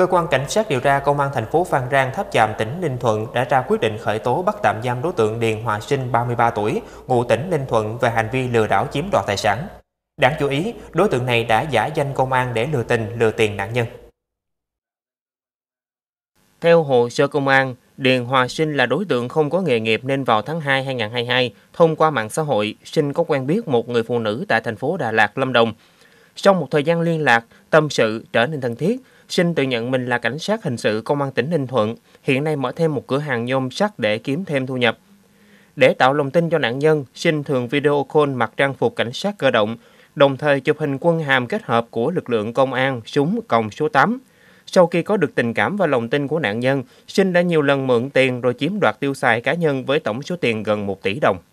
Cơ quan cảnh sát điều tra công an thành phố Phan Rang Tháp Chàm tỉnh Ninh Thuận đã ra quyết định khởi tố bắt tạm giam đối tượng Điền Hòa Sinh 33 tuổi, ngụ tỉnh Ninh Thuận về hành vi lừa đảo chiếm đoạt tài sản. Đáng chú ý, đối tượng này đã giả danh công an để lừa tình, lừa tiền nạn nhân. Theo hồ sơ công an, Điền Hòa Sinh là đối tượng không có nghề nghiệp nên vào tháng 2 2022, thông qua mạng xã hội, Sinh có quen biết một người phụ nữ tại thành phố Đà Lạt, Lâm Đồng. Sau một thời gian liên lạc, tâm sự trở nên thân thiết, Sinh tự nhận mình là cảnh sát hình sự công an tỉnh Ninh Thuận, hiện nay mở thêm một cửa hàng nhôm sắt để kiếm thêm thu nhập. Để tạo lòng tin cho nạn nhân, Sinh thường video call mặc trang phục cảnh sát cơ động, đồng thời chụp hình quân hàm kết hợp của lực lượng công an, súng còng số 8. Sau khi có được tình cảm và lòng tin của nạn nhân, Sinh đã nhiều lần mượn tiền rồi chiếm đoạt tiêu xài cá nhân với tổng số tiền gần 1 tỷ đồng.